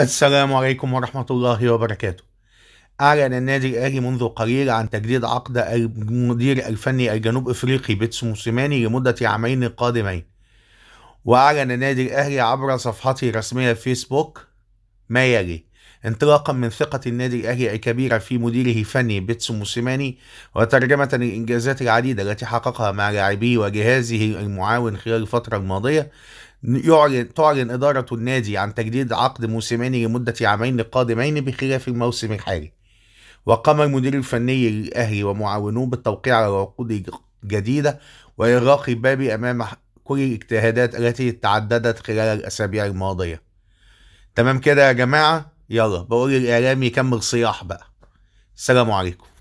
السلام عليكم ورحمة الله وبركاته أعلن النادي الأهلي منذ قليل عن تجديد عقد المدير الفني الجنوب إفريقي بيتس موسيماني لمدة عامين قادمين وأعلن النادي الأهلي عبر صفحته الرسمية فيسبوك ما يلي انطلاقا من ثقة النادي الأهلي الكبيرة في مديره الفني بيتسو موسيماني وترجمة الإنجازات العديدة التي حققها مع لاعبيه وجهازه المعاون خلال الفترة الماضية يعلن تعلن إدارة النادي عن تجديد عقد موسيماني لمدة عامين قادمين بخلاف الموسم الحالي وقام المدير الفني للأهلي ومعاونوه بالتوقيع على عقود جديدة وإغلاق الباب أمام كل الاجتهادات التي تعددت خلال الأسابيع الماضية تمام كده يا جماعة يلا بقول الإعلام يكمل صياح بقى السلام عليكم